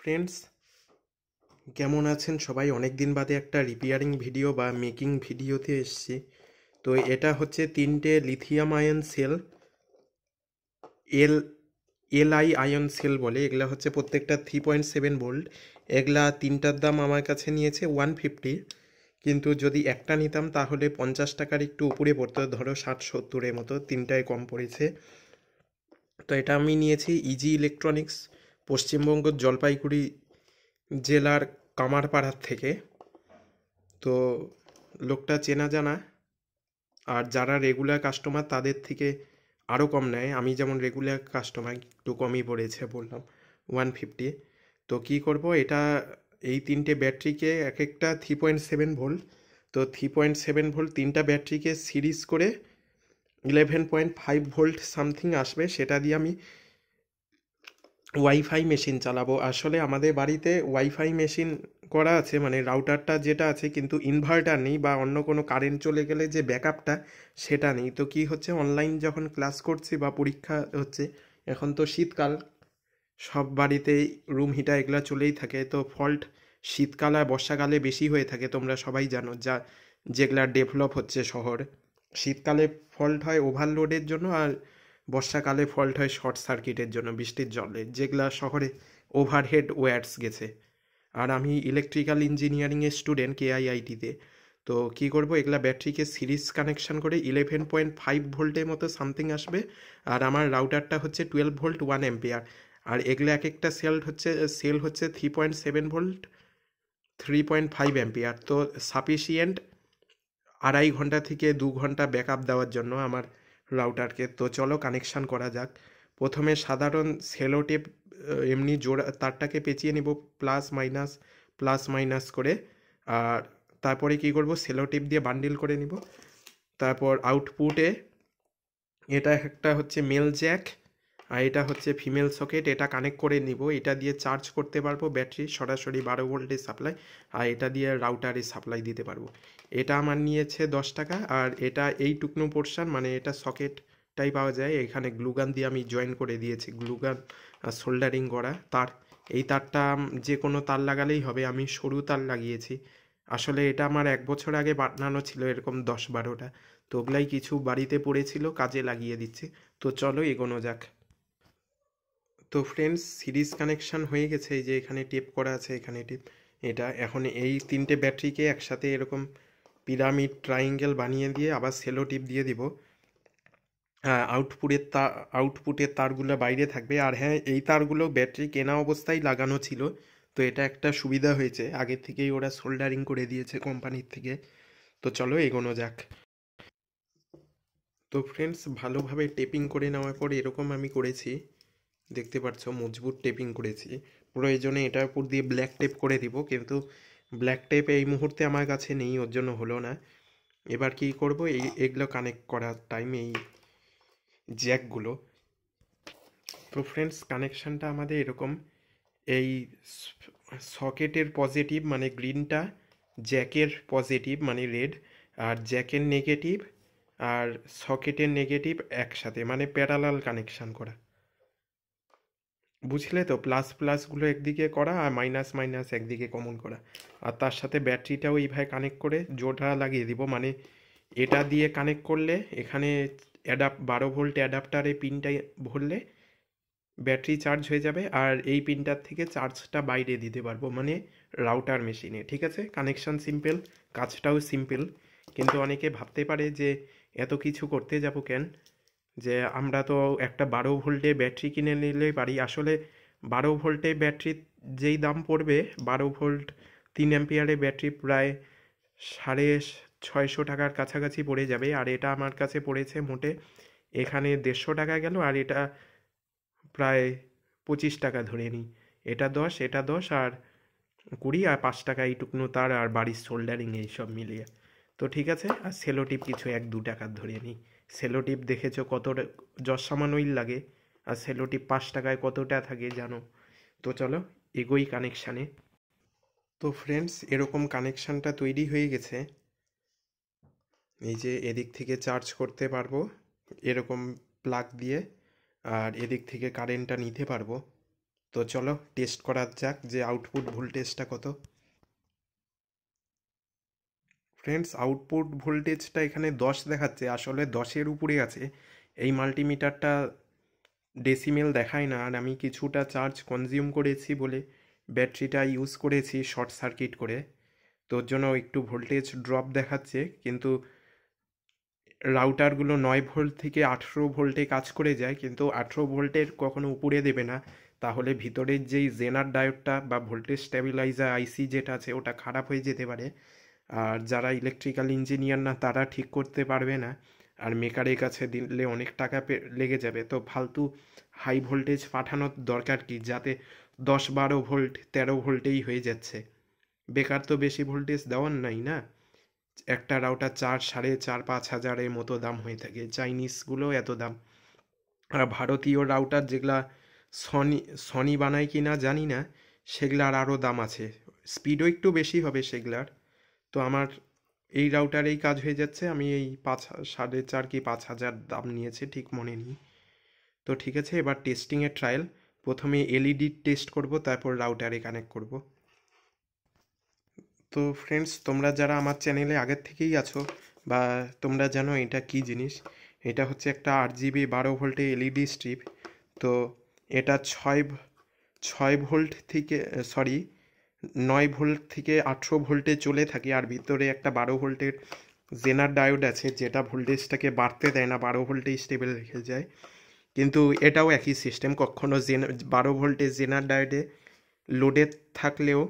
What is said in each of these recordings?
friends কেমন আছেন সবাই অনেক দিন বাদে একটা রিপেয়ারিং ভিডিও বা মেকিং ভিডিওতে এসছি তো এটা হচ্ছে তিনটে lithium ion cell L LI ion cell বলে এগুলা হচ্ছে প্রত্যেকটা থ্রি পয়েন্ট সেভেন বোল্ড এগুলা তিনটার দাম আমার কাছে নিয়েছে ওয়ান ফিফটি কিন্তু যদি একটা নিতাম তাহলে পঞ্চাশ টাকার একটু উপরে পড়তো ধরো ষাট সত্তরের মতো তিনটায় কম পড়েছে তো এটা আমি নিয়েছি ইজি ইলেকট্রনিক্স পশ্চিমবঙ্গ জলপাইগুড়ি জেলার কামারপাড়ার থেকে তো লোকটা চেনা জানা আর যারা রেগুলার কাস্টমার তাদের থেকে আরও কম নেয় আমি যেমন রেগুলার কাস্টমার একটু কমই পড়েছে বললাম ওয়ান ফিফটি তো কি করব এটা এই তিনটে ব্যাটারিকে এক একটা থ্রি পয়েন্ট সেভেন ভোল্ট তো থ্রি পয়েন্ট সেভেন ভোল্ট তিনটা ব্যাটারিকে সিরিজ করে eleven point five volt something আসবে সেটা দিয়ে আমি ওয়াইফাই মেশিন চালাবো আসলে আমাদের বাড়িতে ওয়াইফাই মেশিন করা আছে মানে রাউটারটা যেটা আছে কিন্তু ইনভার্টার নেই বা অন্য কোনো কারেন্ট চলে গেলে যে ব্যাকআপটা সেটা নেই তো কি হচ্ছে অনলাইন যখন ক্লাস করছি বা পরীক্ষা হচ্ছে এখন তো শীতকাল সব বাড়িতেই রুম হিটার এগুলো চলেই থাকে তো ফল্ট শীতকাল আর বর্ষাকালে বেশি হয়ে থাকে তোমরা সবাই জানো যা যেগুলা ডেভেলপ হচ্ছে শহর শীতকালে ফল্ট হয় ওভারলোডের জন্য আর বর্ষাকালে ফল্ট হয় শর্ট সার্কিটের জন্য বৃষ্টির জলে যেগুলা শহরে ওভারহেড ওয়্যার্স গেছে আর আমি ইলেকট্রিক্যাল ইঞ্জিনিয়ারিংয়ের স্টুডেন্ট কেআইআইটিতে তো কি করব এগুলা ব্যাটারিকে সিরিজ কানেকশন করে ইলেভেন পয়েন্ট ফাইভ ভোল্টের মতো সামথিং আসবে আর আমার রাউটারটা হচ্ছে টুয়েলভ ভোল্ট ওয়ান এম্পিয়ার আর এগুলো এক একটা সেল হচ্ছে সেল হচ্ছে three point seven volt three point five ampere তো সাফিসিয়েন্ট আড়াই ঘন্টা থেকে দু ঘন্টা ব্যাকআপ দেওয়ার জন্য আমার রাউটারকে তো চলো কানেকশান করা যাক প্রথমে সাধারণ সেলো টেপ এমনি জোড়া তারটাকে পেঁচিয়ে নেব প্লাস মাইনাস প্লাস মাইনাস করে আর তারপরে কি করব সেলো টেপ দিয়ে বান্ডিল করে নিব তারপর আউটপুটে এটা একটা হচ্ছে মেল জ্যাক আর এটা হচ্ছে ফিমেল সকেট এটা কানেক্ট করে নিব এটা দিয়ে চার্জ করতে পারবো ব্যাটারি সরাসরি বারো ভোল্টের সাপ্লাই আর এটা দিয়ে রাউটারে সাপ্লাই দিতে পারবো এটা আমার নিয়েছে দশ টাকা আর এটা এই টুকনো পোর্শান মানে এটা সকেটটাই পাওয়া যায় এখানে গ্লুগান দিয়ে আমি জয়েন করে দিয়েছি গ্লুগান সোল্ডারিং করা তার এই তারটা যে কোনো তার লাগালেই হবে আমি সরু তার লাগিয়েছি আসলে এটা আমার এক বছর আগে বাটনানো ছিল এরকম দশ বারোটা তো ওগুলাই কিছু বাড়িতে পড়েছিল কাজে লাগিয়ে দিচ্ছি তো চলো এগোনো যাক তো ফ্রেন্ডস সিরিজ কানেকশান হয়ে গেছে এই যে এখানে টেপ করা আছে এখানে টেপ এটা এখন এই তিনটে ব্যাটারিকে একসাথে এরকম পিরামিড ট্রাইঙ্গেল বানিয়ে দিয়ে আবার সেলো টিপ দিয়ে দিব আউটপুটের হ্যাঁ, তা আউটপুটের তারগুলো বাইরে থাকবে আর হ্যাঁ এই তারগুলো ব্যাটারি কেনা অবস্থায় লাগানো ছিল তো এটা একটা সুবিধা হয়েছে আগে থেকেই ওরা সোল্ডারিং করে দিয়েছে কোম্পানির থেকে তো চলো এগোনো যাক তো ফ্রেন্ডস ভালোভাবে টেপিং করে নেওয়ার পর এরকম আমি করেছি দেখতে পাচ্ছ মজবুত টেপিং করেছি প্রয়োজনে এটার উপর দিয়ে ব্ল্যাক টেপ করে দিব কিন্তু ব্ল্যাক টেপ এই মুহূর্তে আমার কাছে নেই ওর জন্য হলো না এবার কি করব এই এগুলো কানেক্ট করার টাইম এই জ্যাকগুলো তো ফ্রেন্ডস কানেকশানটা আমাদের এরকম এই সকেটের পজিটিভ মানে গ্রিনটা জ্যাকের পজিটিভ মানে রেড আর জ্যাকের নেগেটিভ আর সকেটের নেগেটিভ একসাথে মানে প্যারালাল কানেকশান করা বুঝলে তো প্লাস প্লাসগুলো একদিকে করা আর মাইনাস মাইনাস একদিকে কমন করা আর তার সাথে ব্যাটারিটাও এইভাবে কানেক্ট করে জোটা লাগিয়ে দিব মানে এটা দিয়ে কানেক্ট করলে এখানে অ্যাডাপ বারো ভোল্ট অ্যাডাপ্টারে পিনটাই ভরলে ব্যাটারি চার্জ হয়ে যাবে আর এই পিনটার থেকে চার্জটা বাইরে দিতে পারবো মানে রাউটার মেশিনে ঠিক আছে কানেকশান সিম্পল কাজটাও সিম্পল কিন্তু অনেকে ভাবতে পারে যে এত কিছু করতে যাবো কেন যে আমরা তো একটা বারো ভোল্টে ব্যাটারি কিনে নিলে পারি আসলে বারো ভোল্টে ব্যাটারির যেই দাম পড়বে বারো ভোল্ট তিন অ্যাম্পিয়ারে ব্যাটারি প্রায় সাড়ে ছয়শো টাকার কাছাকাছি পড়ে যাবে আর এটা আমার কাছে পড়েছে মোটে এখানে দেড়শো টাকা গেল আর এটা প্রায় পঁচিশ টাকা ধরে নিই এটা দশ এটা দশ আর কুড়ি আর পাঁচ টাকা এইটুকুনো তার আর বাড়ির সোল্ডারিং এইসব মিলিয়ে তো ঠিক আছে আর সেলোটিপ কিছু এক দু টাকার ধরে নিই সেলোটিপ দেখেছ দেখেছো কতটা যশ লাগে আর সেলো টিপ পাঁচ টাকায় কতটা থাকে জানো তো চলো এগোই কানেকশানে তো ফ্রেন্ডস এরকম কানেকশানটা তৈরি হয়ে গেছে এই যে এদিক থেকে চার্জ করতে পারবো এরকম প্লাগ দিয়ে আর এদিক থেকে কারেন্টটা নিতে পারবো তো চলো টেস্ট করা যাক যে আউটপুট ভোল্টেজটা কত ফ্রেন্ডস আউটপুট ভোল্টেজটা এখানে দশ দেখাচ্ছে আসলে দশের উপরে আছে এই মাল্টিমিটারটা ডেসিমেল দেখায় না আর আমি কিছুটা চার্জ কনজিউম করেছি বলে ব্যাটারিটা ইউজ করেছি শর্ট সার্কিট করে তোর জন্য একটু ভোল্টেজ ড্রপ দেখাচ্ছে কিন্তু রাউটারগুলো নয় ভোল্ট থেকে আঠেরো ভোল্টে কাজ করে যায় কিন্তু আঠেরো ভোল্টের কখনো উপরে দেবে না তাহলে ভিতরের যেই জেনার ডায়োডটা বা ভোল্টেজ স্ট্যাবিলাইজার আইসি যেটা আছে ওটা খারাপ হয়ে যেতে পারে আর যারা ইলেকট্রিক্যাল ইঞ্জিনিয়ার না তারা ঠিক করতে পারবে না আর মেকারের কাছে দিলে অনেক টাকা লেগে যাবে তো ফালতু হাই ভোল্টেজ পাঠানোর দরকার কি যাতে দশ বারো ভোল্ট তেরো ভোল্টেই হয়ে যাচ্ছে বেকার তো বেশি ভোল্টেজ দেওয়ার নাই না একটা রাউটার চার সাড়ে চার পাঁচ হাজারের মতো দাম হয়ে থাকে চাইনিজগুলো এত দাম আর ভারতীয় রাউটার যেগুলা সনি সনি বানায় কি না জানি না সেগুলার আরও দাম আছে স্পিডও একটু বেশি হবে সেগুলার তো আমার এই রাউটারেই কাজ হয়ে যাচ্ছে আমি এই পাঁচ সাড়ে চার কি পাঁচ হাজার দাম নিয়েছে ঠিক মনে নেই তো ঠিক আছে এবার টেস্টিংয়ের ট্রায়াল প্রথমে এলইডি টেস্ট করব তারপর রাউটারে কানেক্ট করব তো ফ্রেন্ডস তোমরা যারা আমার চ্যানেলে আগের থেকেই আছো বা তোমরা জানো এটা কি জিনিস এটা হচ্ছে একটা আট জিবি বারো ভোল্টে এলইডি স্ট্রিপ তো এটা ছয় ছয় ভোল্ট থেকে সরি নয় ভোল্ট থেকে আঠেরো ভোল্টে চলে থাকে আর ভিতরে একটা বারো ভোল্টের জেনার ডায়োড আছে যেটা ভোল্টেজটাকে বাড়তে দেয় না বারো ভোল্টে স্টেবল রেখে যায় কিন্তু এটাও একই সিস্টেম কখনও জেন বারো ভোল্টে জেনার ডায়োডে লোডে থাকলেও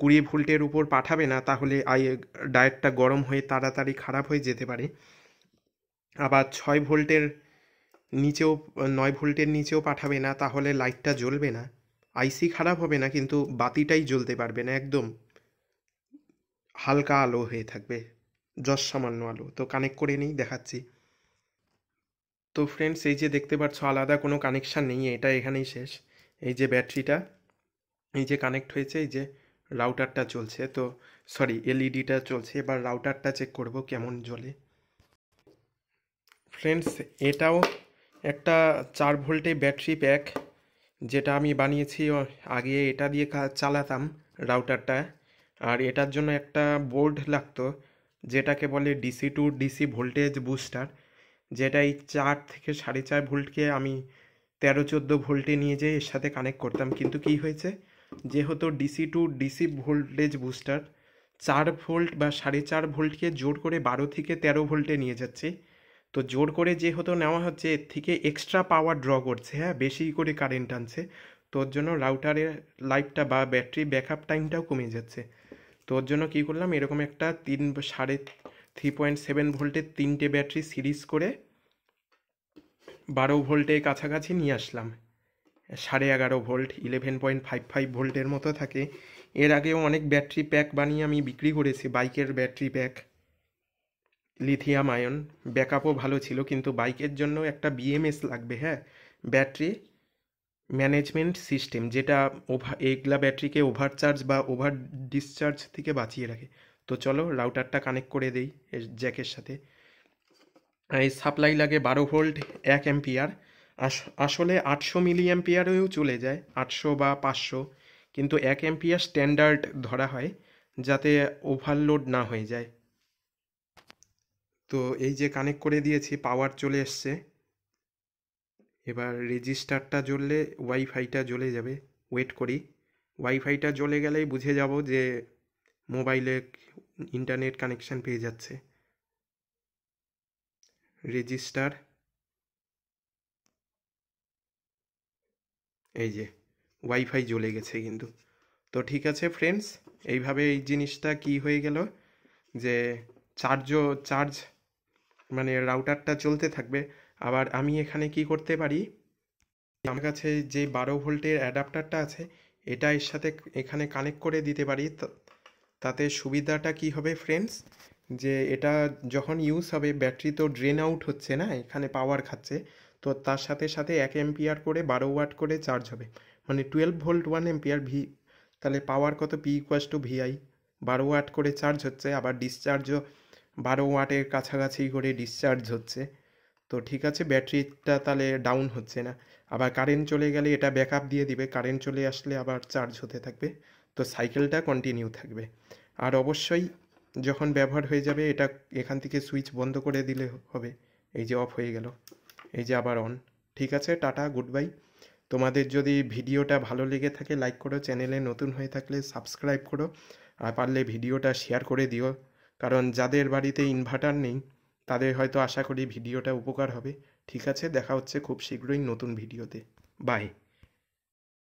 কুড়ি ভোল্টের উপর পাঠাবে না তাহলে আই ডায়েটটা গরম হয়ে তাড়াতাড়ি খারাপ হয়ে যেতে পারে আবার ছয় ভোল্টের নিচেও নয় ভোল্টের নিচেও পাঠাবে না তাহলে লাইটটা জ্বলবে না আইসি খারাপ হবে না কিন্তু বাতিটাই জ্বলতে পারবে না একদম হালকা আলো হয়ে থাকবে যশ সামান্য আলো তো কানেক্ট করে নিই দেখাচ্ছি তো ফ্রেন্ডস এই যে দেখতে পাচ্ছ আলাদা কোনো কানেকশান নেই এটা এখানেই শেষ এই যে ব্যাটারিটা এই যে কানেক্ট হয়েছে এই যে রাউটারটা চলছে তো সরি এলইডিটা e চলছে এবার রাউটারটা চেক করব কেমন জ্বলে ফ্রেন্ডস এটাও একটা চার ভোল্টে ব্যাটারি প্যাক যেটা আমি বানিয়েছি আগে এটা দিয়ে চালাতাম রাউটারটা আর এটার জন্য একটা বোর্ড লাগতো যেটাকে বলে DC to DC voltage booster যেটা এই চার থেকে সাড়ে চার ভোল্টকে আমি তেরো চোদ্দো ভোল্টে নিয়ে যেয়ে এর সাথে কানেক্ট করতাম কিন্তু কি হয়েছে যেহেতু DC to DC voltage booster চার ভোল্ট বা সাড়ে চার ভোল্টকে জোর করে বারো থেকে তেরো ভোল্টে নিয়ে যাচ্ছি তো জোর করে যে হতো নেওয়া হচ্ছে এর থেকে এক্সট্রা পাওয়ার ড্র করছে হ্যাঁ বেশি করে কারেন্ট আনছে তোর জন্য রাউটারের লাইফটা বা ব্যাটারি আপ টাইমটাও কমে যাচ্ছে তোর জন্য কী করলাম এরকম একটা তিন সাড়ে থ্রি পয়েন্ট সেভেন ভোল্টের তিনটে ব্যাটারি সিরিজ করে বারো ভোল্টের কাছাকাছি নিয়ে আসলাম সাড়ে এগারো volt eleven point five five ভোল্টের মতো থাকে এর আগেও অনেক ব্যাটারি প্যাক বানিয়ে আমি বিক্রি করেছি বাইকের ব্যাটারি প্যাক লিথিয়াম আয়ন ব্যাকআপও ভালো ছিল কিন্তু বাইকের জন্য একটা বিএমএস লাগবে হ্যাঁ ব্যাটারি ম্যানেজমেন্ট সিস্টেম যেটা ওভার এগলা ব্যাটারিকে ওভারচার্জ বা ওভার ডিসচার্জ থেকে বাঁচিয়ে রাখে তো চলো রাউটারটা কানেক্ট করে দেই জ্যাকের সাথে এই সাপ্লাই লাগে বারো ভোল্ট এক অ্যাম্পিয়ার আসলে আটশো মিলি অ্যাম্পিয়ারেও চলে যায় আটশো বা পাঁচশো কিন্তু এক অ্যাম্পিয়ার স্ট্যান্ডার্ড ধরা হয় যাতে ওভারলোড না হয়ে যায় তো এই যে কানেক্ট করে দিয়েছি পাওয়ার চলে এসছে এবার রেজিস্টারটা জ্বললে ওয়াইফাইটা জ্বলে যাবে ওয়েট করি ওয়াইফাইটা জ্বলে গেলেই বুঝে যাব যে মোবাইলে ইন্টারনেট কানেকশান পেয়ে যাচ্ছে রেজিস্টার এই যে ওয়াইফাই জ্বলে গেছে কিন্তু তো ঠিক আছে ফ্রেন্ডস এইভাবে এই জিনিসটা কি হয়ে গেল যে চার্জও চার্জ মানে রাউটারটা চলতে থাকবে আবার আমি এখানে কি করতে পারি আমার কাছে যে বারো ভোল্টের অ্যাডাপ্টারটা আছে এটা এর সাথে এখানে কানেক্ট করে দিতে পারি তাতে সুবিধাটা কি হবে ফ্রেন্ডস যে এটা যখন ইউজ হবে ব্যাটারি তো ড্রেন আউট হচ্ছে না এখানে পাওয়ার খাচ্ছে তো তার সাথে সাথে এক এম্পিয়ার করে বারো ওয়াট করে চার্জ হবে মানে twelve volt one ampere V তাহলে পাওয়ার কত পি ইকুয়াস টু ভিআই বারো ওয়াট করে চার্জ হচ্ছে আবার ডিসচার্জও বারো ওয়াটের কাছাকাছি করে ডিসচার্জ হচ্ছে তো ঠিক আছে ব্যাটারিটা তাহলে ডাউন হচ্ছে না আবার কারেন্ট চলে গেলে এটা ব্যাকআপ দিয়ে দিবে কারেন্ট চলে আসলে আবার চার্জ হতে থাকবে তো সাইকেলটা কন্টিনিউ থাকবে আর অবশ্যই যখন ব্যবহার হয়ে যাবে এটা এখান থেকে সুইচ বন্ধ করে দিলে হবে এই যে অফ হয়ে গেল এই যে আবার অন ঠিক আছে টাটা গুড বাই তোমাদের যদি ভিডিওটা ভালো লেগে থাকে লাইক করো চ্যানেলে নতুন হয়ে থাকলে সাবস্ক্রাইব করো আর পারলে ভিডিওটা শেয়ার করে দিও কারণ যাদের বাড়িতে ইনভার্টার নেই তাদের হয়তো আশা করি ভিডিওটা উপকার হবে ঠিক আছে দেখা হচ্ছে খুব শীঘ্রই নতুন ভিডিওতে বাই